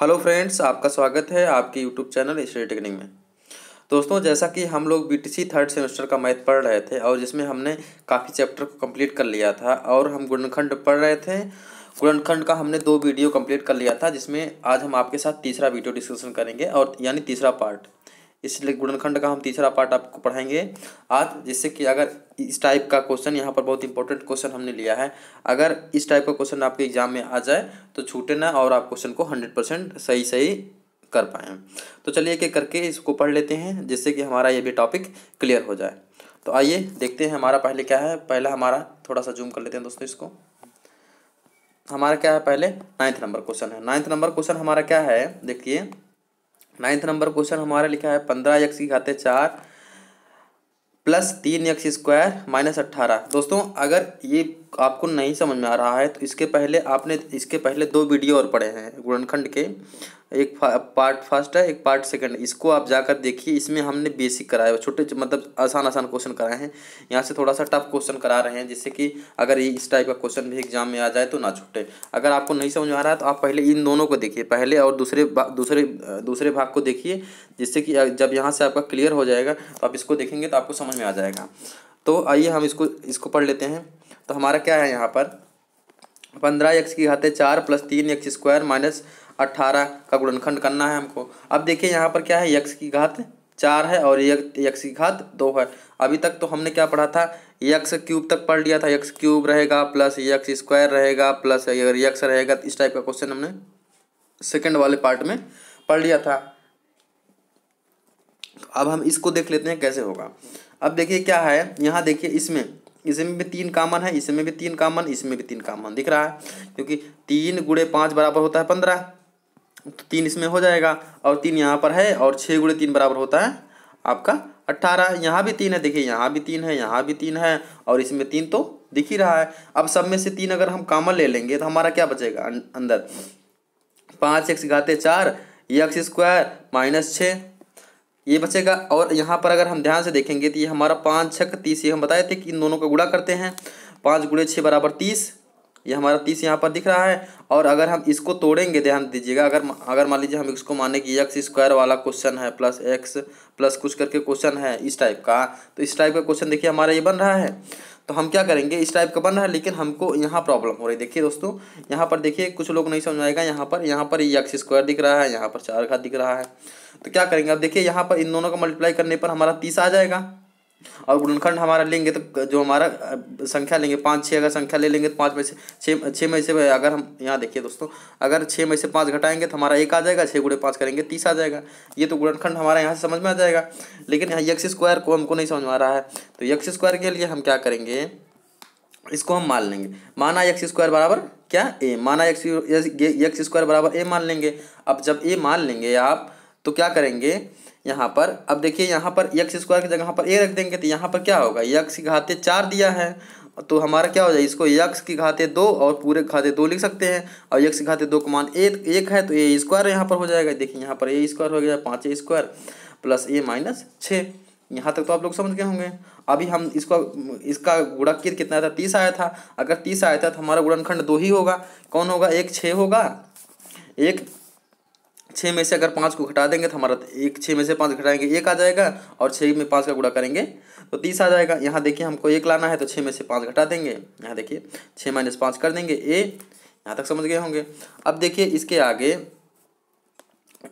hello friends आपका स्वागत है आपके यूट्यूब चैनल स्टडी टेक्निक में दोस्तों जैसा कि हम लोग बीटीसी थर्ड सेमेस्टर का मैथ पढ़ रहे थे और जिसमें हमने काफ़ी चैप्टर को कंप्लीट कर लिया था और हम गुणखंड पढ़ रहे थे गुणखंड का हमने दो वीडियो कंप्लीट कर लिया था जिसमें आज हम आपके साथ तीसरा वीडियो डिस्कशन करेंगे और यानी तीसरा पार्ट इसलिए गुणनखंड का हम तीसरा पार्ट आपको पढ़ाएंगे आज जिससे कि अगर इस टाइप का क्वेश्चन यहाँ पर बहुत इंपॉर्टेंट क्वेश्चन हमने लिया है अगर इस टाइप का क्वेश्चन आपके एग्जाम में आ जाए तो छूटे ना और आप क्वेश्चन को हंड्रेड परसेंट सही सही कर पाए तो चलिए एक एक करके इसको पढ़ लेते हैं जिससे कि हमारा ये भी टॉपिक क्लियर हो जाए तो आइए देखते हैं हमारा पहले क्या है पहला हमारा थोड़ा सा जूम कर लेते हैं दोस्तों इसको हमारा क्या है पहले नाइन्थ नंबर क्वेश्चन है नाइन्थ नंबर क्वेश्चन हमारा क्या है देखिए नाइन्थ नंबर क्वेश्चन हमारा लिखा है पंद्रह यक्स की घाते चार प्लस तीन यक्स स्क्वायर माइनस अट्ठारह दोस्तों अगर ये आपको नहीं समझ में आ रहा है तो इसके पहले आपने इसके पहले दो वीडियो और पढ़े हैं गुणनखंड के एक पार्ट फर्स्ट है एक पार्ट सेकंड इसको आप जाकर देखिए इसमें हमने बेसिक कराया है छोटे मतलब आसान आसान क्वेश्चन कराए हैं यहाँ से थोड़ा सा टफ क्वेश्चन करा रहे हैं जिससे कि अगर ये इस टाइप का क्वेश्चन भी एग्जाम में आ जाए तो ना छूटे अगर आपको नहीं समझ में आ रहा है तो आप पहले इन दोनों को देखिए पहले और दूसरे दूसरे दूसरे भाग को देखिए जिससे कि जब यहाँ से आपका क्लियर हो जाएगा तो आप इसको देखेंगे तो आपको समझ में आ जाएगा तो आइए हम इसको इसको पढ़ लेते हैं तो हमारा क्या है यहाँ पर पंद्रह एक्स की घाते चार प्लस तीन एक्स स्क्वायर माइनस अट्ठारह का गुणनखंड करना है हमको अब देखिए यहाँ पर क्या है यक्स की घात चार है और एक की घात दो है अभी तक तो हमने क्या पढ़ा था यक्स क्यूब तक पढ़ लिया था एक क्यूब रहेगा प्लस यक्स स्क्वायर रहेगा प्लस यक्स रहेगा तो इस टाइप का क्वेश्चन हमने सेकेंड वाले पार्ट में पढ़ लिया था अब हम इसको देख लेते हैं कैसे होगा अब देखिए क्या है यहाँ देखिए इसमें इसमें भी तीन कामन है इसमें भी तीन कामन इसमें भी तीन कामन दिख रहा है क्योंकि तीन गुड़े पाँच बराबर होता है पंद्रह तो तीन इसमें हो जाएगा और तीन यहाँ पर है और छः गुड़े तीन बराबर होता है आपका अट्ठारह यहाँ भी तीन है देखिए यहाँ भी तीन है यहाँ भी तीन है और इसमें तीन तो दिख ही रहा है अब सब में से तीन अगर हम कामन ले लेंगे तो हमारा क्या बचेगा अं, अंदर पाँच एक्स घाते चार एक्स स्क्वायर माइनस छः ये बचेगा और यहाँ पर अगर हम ध्यान से देखेंगे तो ये हमारा पाँच छक तीस ये हम बताए थे कि इन दोनों का गुड़ा करते हैं पाँच गुड़े छः बराबर तीस ये हमारा तीस यहाँ पर दिख रहा है और अगर हम इसको तोड़ेंगे ध्यान दीजिएगा अगर अगर मान लीजिए हम इसको माने कि एक्स स्क्वायर वाला क्वेश्चन है प्लस एक्स प्लस कुछ करके क्वेश्चन है इस टाइप का तो इस टाइप का क्वेश्चन देखिए हमारा ये बन रहा है तो हम क्या करेंगे इस टाइप का बन रहा है लेकिन हमको यहाँ प्रॉब्लम हो रही है देखिए दोस्तों यहाँ पर देखिए कुछ लोग नहीं समझ आएगा यहाँ पर यहाँ पर एक स्क्वायर दिख रहा है यहाँ पर चार घात दिख रहा है तो क्या करेंगे अब देखिए यहाँ पर इन दोनों का मल्टीप्लाई करने पर हमारा तीस आ जाएगा और गुणनखंड हमारा लेंगे तो जो हमारा संख्या लेंगे पाँच छः अगर संख्या ले लेंगे तो पाँच में से छः छः में से अगर हम यहाँ देखिए दोस्तों अगर छः में से पाँच घटाएंगे तो हमारा एक आ जाएगा छः गुड़े पाँच करेंगे तीस आ जाएगा ये तो गुणनखंड हमारा यहाँ से समझ में आ जाएगा लेकिन यहाँ यक्स स्क्वायर को हमको नहीं समझ में आ रहा है तो यक्स स्क्वायर के लिए हम क्या करेंगे इसको हम मान लेंगे माना यक्स स्क्वायर बराबर क्या ए माना यक्स यक्स स्क्वायर बराबर ए मान लेंगे अब जब ए मान लेंगे आप तो क्या करेंगे यहाँ पर अब देखिए यहाँ पर यक्स स्क्वायर की जगह पर ए रख देंगे तो यहाँ पर क्या होगा यक्स की घाते चार दिया है तो हमारा क्या हो जाए इसको यक्स की घाते दो और पूरे घाते दो लिख सकते हैं और यक्स की घाते दो का मान एक एक है तो ए स्क्वायर यहाँ पर हो जाएगा देखिए यहाँ पर ए स्क्वायर हो गया पाँच a square plus a minus छः यहाँ तक तो आप लोग समझ गए होंगे अभी हम इसको इसका किर कितना आया था तीस आया था अगर तीस आया था तो हमारा गुणनखंड दो ही होगा कौन होगा एक छः होगा एक छः में से अगर पाँच को घटा देंगे तो हमारा एक छः में से पाँच घटाएंगे एक आ जाएगा और छः में पाँच का गुड़ा करेंगे तो तीस आ जाएगा यहाँ देखिए हमको एक लाना है तो छः में से पाँच घटा देंगे यहाँ देखिए छः माइनस पाँच कर देंगे ए यहाँ तक समझ गए होंगे अब देखिए इसके आगे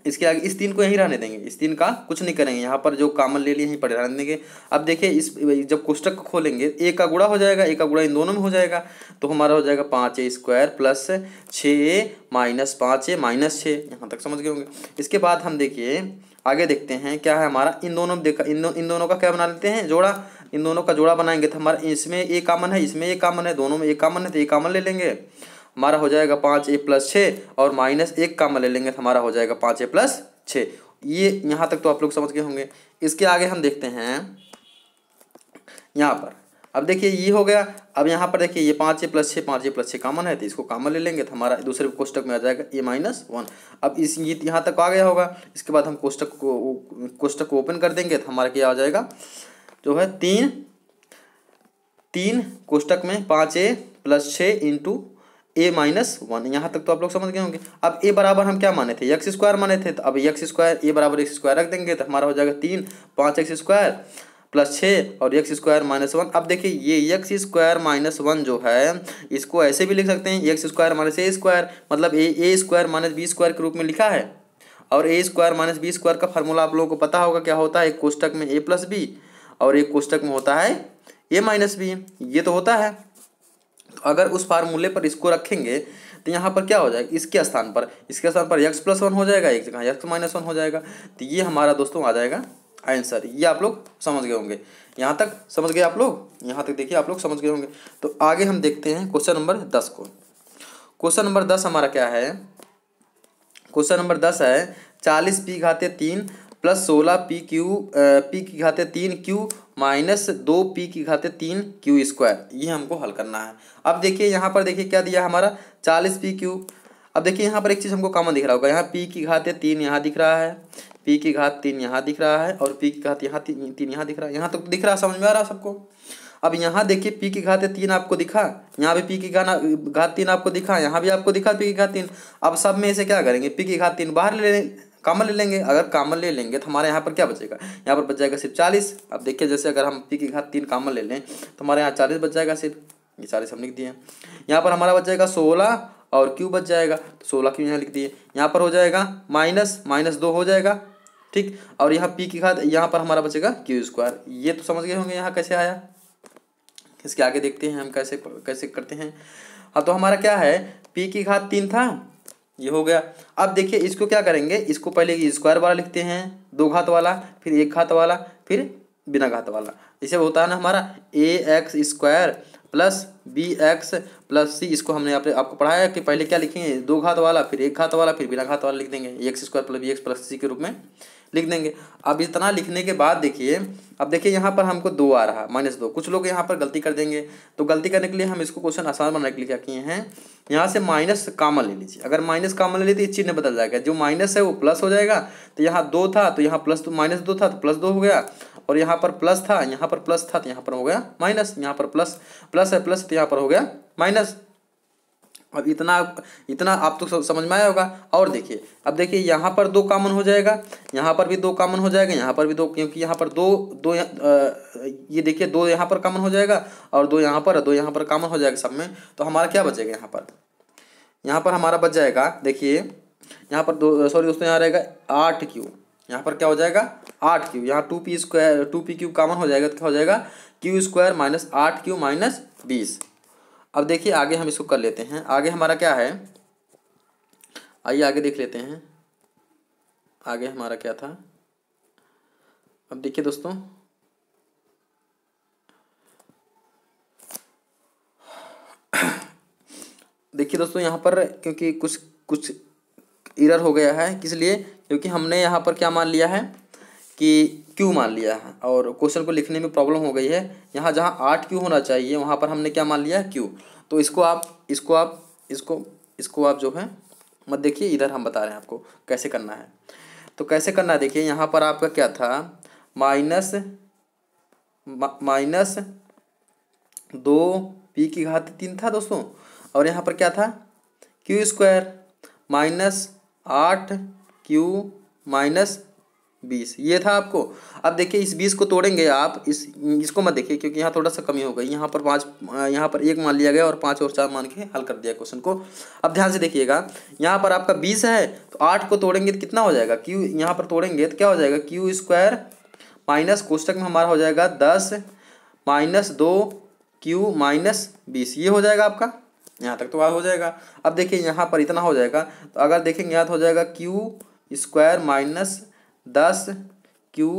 इसके आगे इस तीन को यहीं रहने देंगे इस तीन का कुछ नहीं करेंगे यहाँ पर जो कामन ले लिए यहीं पर रहने देंगे अब देखिए इस जब कोष्टक को खोलेंगे एक का गुड़ा हो जाएगा एक का गुड़ा इन दोनों में हो जाएगा तो हमारा हो जाएगा पाँच ए स्क्वायर प्लस छः माइनस पाँच ए माइनस छः यहाँ तक समझ गए होंगे इसके बाद हम देखिए आगे देखते हैं क्या है हमारा इन दोनों में देखा इन दो, इन दोनों का क्या बना लेते हैं जोड़ा इन दोनों का जोड़ा बनाएंगे तो हमारा इसमें एक कामन है इसमें एक कामन है दोनों में एक कामन है तो एक कामन ले लेंगे हमारा हो जाएगा पाँच ए प्लस छः और माइनस एक का ले लेंगे तो हमारा हो जाएगा पाँच ए प्लस छः ये यहाँ तक तो आप लोग समझ गए होंगे इसके आगे हम देखते हैं यहाँ पर अब देखिए ये हो गया अब यहाँ पर देखिए ये पाँच ए प्लस छः पाँच ए प्लस छः कामन है तो इसको कामन ले लेंगे तो हमारा दूसरे कोष्टक में आ जाएगा ए माइनस वन अब इस ये यहाँ तक आ गया होगा इसके बाद हम कोष्टक को कोष्टक को ओपन कर देंगे तो हमारा क्या आ जाएगा जो है तीन तीन कोष्टक में पाँच ए प्लस छः इंटू ए माइनस वन यहाँ तक तो आप लोग समझ गए होंगे अब ए बराबर हम क्या माने थे यक्स स्क्वायर माने थे तो अब यक्स स्क्वायर ए बराबर एक्स स्क्वायर रख देंगे तो हमारा हो जाएगा तीन पाँच एक्स स्क्वायर प्लस छः और एक्स स्क्वायर माइनस वन अब देखिए ये एक्स स्क्वायर माइनस वन जो है इसको ऐसे भी लिख सकते हैं x square minus a square मतलब a a square minus b square के रूप में लिखा है और a square minus b square का फार्मूला आप लोगों को पता होगा क्या होता है एक कोष्टक में ए प्लस बी और एक कोष्टक में होता है ए माइनस बी ये तो होता है अगर उस फार्मूले पर इसको रखेंगे तो यहाँ पर क्या हो जाएगा इसके स्थान पर इसके स्थान पर यक्स प्लस वन हो जाएगा एक जगह यक्स माइनस वन हो जाएगा तो ये हमारा दोस्तों आ जाएगा आंसर ये आप लोग समझ गए होंगे यहाँ तक समझ गए आप लोग यहाँ तक देखिए आप लोग समझ गए होंगे तो आगे हम देखते हैं क्वेश्चन नंबर दस को क्वेश्चन नंबर दस हमारा क्या है क्वेश्चन नंबर दस है चालीस पी घाते तीन प्लस सोलह पी क्यू पी की घाते तीन क्यू माइनस दो पी की घाते तीन क्यू स्क्वायर ये हमको हल करना है अब देखिए यहाँ पर देखिए क्या दिया हमारा चालीस पी क्यू अब देखिए यहाँ पर एक चीज़ हमको कॉमन दिख रहा होगा यहाँ पी की घाते तीन यहाँ दिख रहा है पी की घात तीन यहाँ दिख रहा है और पी की घात यहाँ तीन यहाँ दिख रहा है यहाँ तक तो दिख रहा है समझ में आ रहा है सबको अब यहाँ देखिए पी की घाते तीन आपको दिखा यहाँ भी पी की घात तीन आपको दिखा यहाँ भी आपको दिखा पी की घात तीन अब सब में इसे क्या करेंगे पी की घात तीन बाहर ले लें कामन ले लेंगे अगर कामन ले लेंगे तो हमारे यहाँ पर क्या बचेगा यहाँ पर बच जाएगा सिर्फ चालीस अब देखिए जैसे अगर हम पी की घात तीन कामन ले लें तो हमारे यहाँ चालीस बच जाएगा सिर्फ ये चालीस हम लिख दिए यहाँ पर हमारा बच जाएगा सोलह और क्यू बच जाएगा तो सोलह क्यों यहाँ लिख दिए यहाँ पर हो जाएगा माइनस माइनस दो हो जाएगा ठीक और यहाँ पी की घात यहाँ पर हमारा बचेगा क्यू स्क्वायर ये तो समझ गए होंगे यहाँ कैसे आया इसके आगे देखते हैं हम कैसे कैसे करते हैं हाँ तो हमारा क्या है पी की घात तीन था ये हो गया अब देखिए इसको क्या करेंगे इसको पहले स्क्वायर वाला लिखते हैं दो घात वाला फिर एक घात वाला फिर बिना घात वाला इसे होता है ना हमारा a x square plus b x plus c इसको हमने आपने आपको पढ़ाया कि पहले क्या लिखेंगे दो घात वाला फिर एक घात वाला फिर बिना घात वाला लिख देंगे x square plus b x plus c के रूप में लिख देंगे अब इतना लिखने के बाद देखिए अब देखिए यहाँ पर हमको दो आ रहा माइनस दो कुछ लोग यहाँ पर गलती कर देंगे तो गलती करने के लिए हम इसको क्वेश्चन आसान बनाने के लिए क्या किए हैं यहाँ से माइनस कामन ले लीजिए अगर माइनस कामन ले ली तो चीज ने बदल जाएगा जो माइनस है वो प्लस हो जाएगा तो यहाँ दो था तो यहाँ प्लस माइनस तो दो था तो प्लस दो हो गया और यहाँ पर प्लस था यहाँ पर प्लस था तो यहाँ पर हो गया माइनस यहाँ पर प्लस प्लस है प्लस तो यहाँ पर हो गया माइनस अब इतना इतना आप तो समझ में आया होगा और देखिए अब देखिए यहाँ पर दो कॉमन हो जाएगा यहाँ पर भी दो कॉमन हो जाएगा यहाँ पर भी दो क्योंकि यहाँ पर दो दो ये देखिए दो यहाँ पर कॉमन हो जाएगा और दो यहाँ पर दो यहाँ पर कॉमन हो जाएगा सब में तो हमारा क्या बचेगा यहाँ पर यहाँ पर हमारा बच जाएगा देखिए यहाँ पर दो सॉरी दोस्तों यहाँ रहेगा आठ क्यू यहाँ पर क्या हो जाएगा आठ क्यू यहाँ two p square two p q common हो जाएगा तो क्या हो जाएगा क्यू स्क्वायर माइनस आठ क्यू माइनस बीस अब देखिए आगे हम इसको कर लेते हैं आगे हमारा क्या है आइए आगे देख लेते हैं आगे हमारा क्या था अब देखिए दोस्तों देखिए दोस्तों यहाँ पर क्योंकि कुछ कुछ इरर हो गया है किस लिए क्योंकि हमने यहाँ पर क्या मान लिया है कि क्यू मान लिया है और क्वेश्चन को लिखने में प्रॉब्लम हो गई है यहाँ जहाँ आठ क्यू होना चाहिए वहाँ पर हमने क्या मान लिया है क्यू तो इसको आप इसको आप इसको इसको आप जो है मत देखिए इधर हम बता रहे हैं आपको कैसे करना है तो कैसे करना देखिए यहाँ पर आपका क्या था माइनस माइनस दो पी की घात तीन था दोस्तों और यहाँ पर क्या था क्यू स्क्वायर माइनस आठ क्यू माइनस बीस ये था आपको अब देखिए इस बीस को तोड़ेंगे आप इस इसको मत देखिए क्योंकि यहाँ थोड़ा सा कमी हो गई यहाँ पर पाँच यहाँ पर एक मान लिया गया और पाँच और चार मान के हल कर दिया क्वेश्चन को अब ध्यान से देखिएगा यहाँ पर आपका बीस है तो आठ को तोड़ेंगे तो कितना हो जाएगा क्यू यहाँ पर तोड़ेंगे तो क्या हो जाएगा क्यू स्क्वायर माइनस कोष्टक में हमारा हो जाएगा दस माइनस दो क्यू माइनस बीस ये हो जाएगा आपका यहाँ तक तो आ हो जाएगा अब देखिए यहाँ पर इतना हो जाएगा तो अगर देखेंगे यहाँ तो हो जाएगा क्यू स्क्वायर माइनस दस क्यू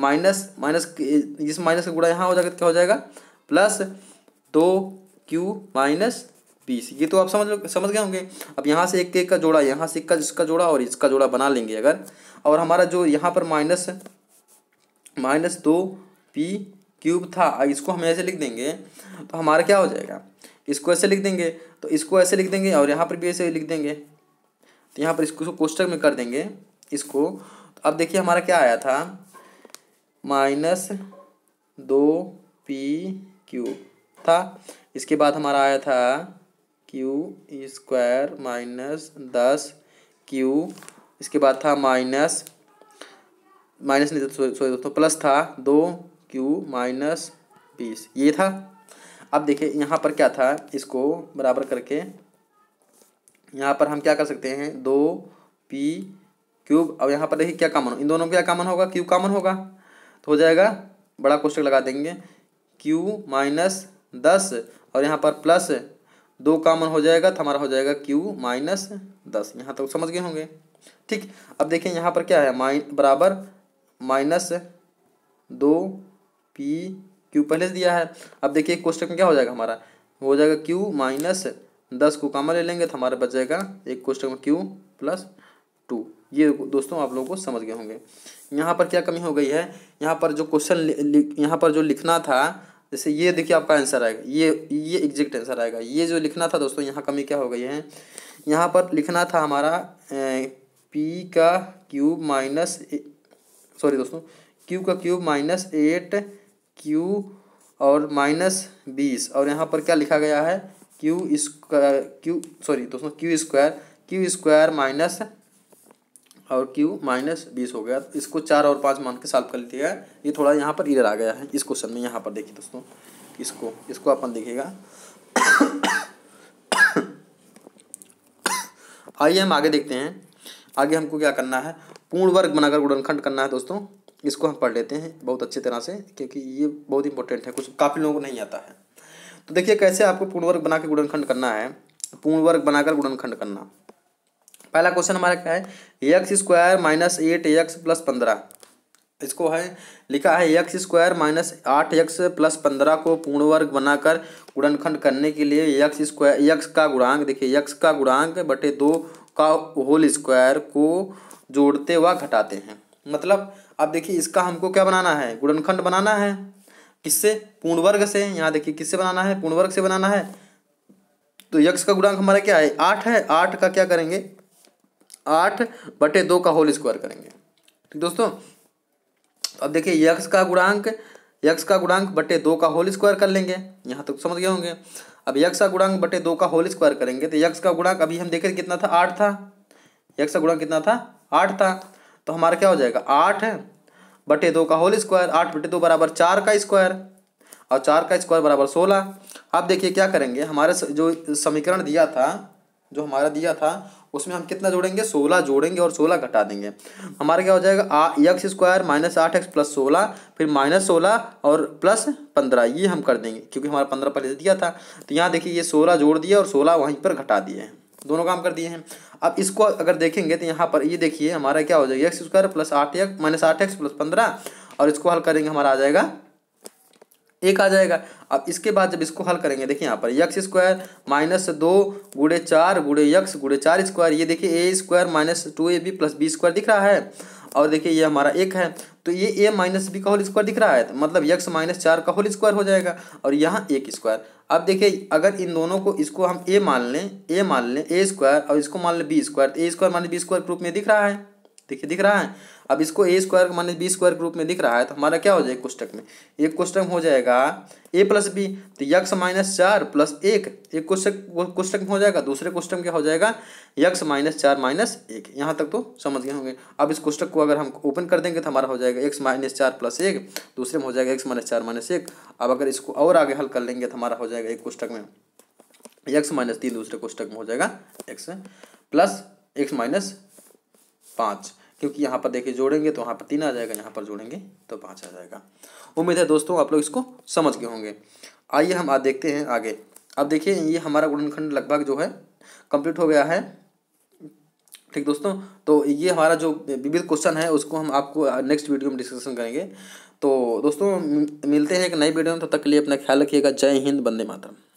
माइनस माइनस इस माइनस का गुणा यहाँ हो जाएगा तो क्या हो जाएगा प्लस दो क्यू माइनस बीस ये तो आप समझ समझ गए होंगे अब यहाँ से एक के एक का जोड़ा यहाँ से एक का इसका जोड़ा और इसका जोड़ा बना लेंगे अगर और हमारा जो यहाँ पर माइनस माइनस दो पी क्यूब था इसको हम ऐसे लिख देंगे तो हमारा क्या हो जाएगा इसको ऐसे लिख देंगे तो इसको ऐसे लिख देंगे और यहाँ पर भी ऐसे लिख देंगे तो यहाँ पर इसको कोष्टक में कर देंगे इसको अब देखिए हमारा क्या आया था माइनस दो पी क्यू था इसके बाद हमारा आया था क्यू स्क्वायर माइनस दस क्यू इसके बाद था माइनस माइनस नहीं सॉरी दोस्तों प्लस था दो क्यू माइनस बीस ये था अब देखिए यहाँ पर क्या था इसको बराबर करके यहाँ पर हम क्या कर सकते हैं दो पी क्यूब अब यहाँ पर देखिए क्या कॉमन इन दोनों क्या कॉमन होगा क्यूब कॉमन होगा तो हो जाएगा बड़ा क्वेश्चन लगा देंगे क्यू माइनस दस और यहाँ पर प्लस दो कॉमन हो जाएगा तो हमारा हो जाएगा क्यू माइनस दस यहाँ तक तो समझ गए होंगे ठीक अब देखिए यहाँ पर क्या है माइ बराबर माइनस दो पी क्यू पहले से दिया है अब देखिए क्वेश्चन में क्या हो जाएगा हमारा हो जाएगा क्यू माइनस दस को कॉमन ले लेंगे तो हमारा बच जाएगा एक क्वेश्चन में क्यू प्लस टू ये दोस्तों आप लोगों को समझ गए होंगे यहाँ पर क्या कमी हो गई है यहाँ पर जो क्वेश्चन यहाँ पर जो लिखना था जैसे ये देखिए आपका आंसर आएगा ये ये एग्जैक्ट आंसर आएगा ये जो लिखना था दोस्तों यहाँ कमी क्या हो गई है यहाँ पर लिखना था हमारा पी का क्यूब माइनस सॉरी दोस्तों क्यू का क्यूब माइनस एट क्यू और माइनस बीस और यहाँ पर क्या लिखा गया है क्यू स्क्वायर क्यू सॉरी दोस्तों q square q square minus और क्यू माइनस बीस हो गया इसको चार और पाँच मान के सॉल्व कर लीजिएगा ये थोड़ा यहाँ पर इधर आ गया है इस क्वेश्चन में यहाँ पर देखिए दोस्तों इसको इसको अपन देखिएगा आइए हम आगे देखते हैं आगे हमको क्या करना है पूर्ण वर्ग बनाकर गुणनखंड करना है दोस्तों इसको हम पढ़ लेते हैं बहुत अच्छे तरह से क्योंकि ये बहुत इंपॉर्टेंट है कुछ काफ़ी लोगों को नहीं आता है तो देखिए कैसे आपको पूर्ण वर्ग बना के गुणनखंड करना है पूर्ण वर्ग बनाकर गुणनखंड करना पहला क्वेश्चन हमारा क्या है x square minus eight x plus पंद्रह इसको है लिखा है एक्स स्क्वायर माइनस आठ एक्स प्लस पंद्रह को पूर्ण वर्ग बनाकर गुणनखंड करने के लिए यक्स स्क्वायर यक्स का गुणांक देखिए यक्स का गुणांक बटे दो का होल स्क्वायर को जोड़ते व घटाते हैं मतलब अब देखिए इसका हमको क्या बनाना है गुणनखंड बनाना है किससे पूर्ण वर्ग से यहाँ देखिए किससे बनाना है पूर्ण वर्ग से बनाना है तो यक्स का गुणांक हमारा क्या है आठ है आठ का क्या करेंगे आठ बटे दो का होल स्क्वायर करेंगे ठीक दोस्तों अब देखिए यक्स का गुणांक यक्स का गुणांक बटे दो का होल स्क्वायर कर लेंगे यहाँ तक तो समझ गए होंगे अब यक्स का गुणांक बटे दो का होल स्क्वायर करेंगे तो यक्स का गुणांक अभी हम देखें कितना था आठ था यक्स का गुणांक कितना था आठ था तो हमारा क्या हो जाएगा आठ बटे दो का होल स्क्वायर आठ बटे दो बराबर चार का स्क्वायर और चार का स्क्वायर बराबर सोलह अब देखिए क्या करेंगे हमारे जो समीकरण दिया था जो हमारा दिया था उसमें हम कितना जोड़ेंगे सोलह जोड़ेंगे और सोलह घटा देंगे हमारा क्या हो जाएगा आ एक्स स्क्वायर माइनस आठ एक्स प्लस सोलह फिर माइनस सोलह और प्लस पंद्रह ये हम कर देंगे क्योंकि हमारा पंद्रह पहले दिया था तो यहाँ देखिए ये सोलह जोड़ दिए और सोलह वहीं पर घटा दिए हैं दोनों काम कर दिए हैं अब इसको अगर देखेंगे तो यहाँ पर ये देखिए हमारा क्या हो जाएगा एक्स स्क्वायर प्लस आठ एक्स माइनस आठ एक्स प्लस पंद्रह और इसको हल करेंगे हमारा आ जाएगा एक आ जाएगा अब इसके बाद जब इसको हल करेंगे देखिए यहाँ पर यक्स स्क्वायर माइनस दो गुड़े चार गुड़े यक्स गुड़े चार स्क्वायर ये देखिए a square minus two a b plus b square दिख रहा है और देखिए ये हमारा एक है तो ये ए माइनस बी का होल स्क्वायर दिख रहा है तो मतलब यक्स माइनस चार का होल स्क्वायर हो जाएगा और यहाँ एक स्क्वायर अब देखिए अगर इन दोनों को इसको हम ए मान लें ए मान लें ए स्क्वायर और इसको मान लें बी स्क्वायर तो a square minus b square proof में दिख रहा है देखिए दिख रहा है अब इसको a square minus b square के रूप में दिख रहा है तो हमारा क्या हो जाएगा कोष्टक में एक कोष्टक हो जाएगा ए प्लस बी तो यक्स माइनस चार प्लस एक एक कोष्टक कोष्टक में हो जाएगा दूसरे कोष्टक में क्या हो जाएगा यक्स माइनस चार माइनस एक यहाँ तक तो समझ गए होंगे अब इस कोष्टक को अगर हम ओपन कर देंगे तो हमारा हो जाएगा एक्स माइनस चार प्लस एक दूसरे में हो जाएगा एक्स माइनस चार माइनस एक अब अगर इसको और आगे हल कर लेंगे तो हमारा हो जाएगा एक कोष्टक में एक्स माइनस तीन दूसरे कोष्टक में हो जाएगा एक्स प्लस एक्स माइनस पाँच क्योंकि यहाँ पर देखिए जोड़ेंगे तो वहाँ पर तीन आ जाएगा यहाँ पर जोड़ेंगे तो पाँच आ जाएगा उम्मीद है दोस्तों आप लोग इसको समझ गए होंगे आइए हम आज देखते हैं आगे अब देखिए ये हमारा गुणनखंड लगभग जो है कंप्लीट हो गया है ठीक दोस्तों तो ये हमारा जो विविध क्वेश्चन है उसको हम आपको नेक्स्ट वीडियो में डिस्कशन करेंगे तो दोस्तों मिलते हैं एक नई वीडियो में तब तो तक के लिए अपना ख्याल रखिएगा जय हिंद बंदे मातरम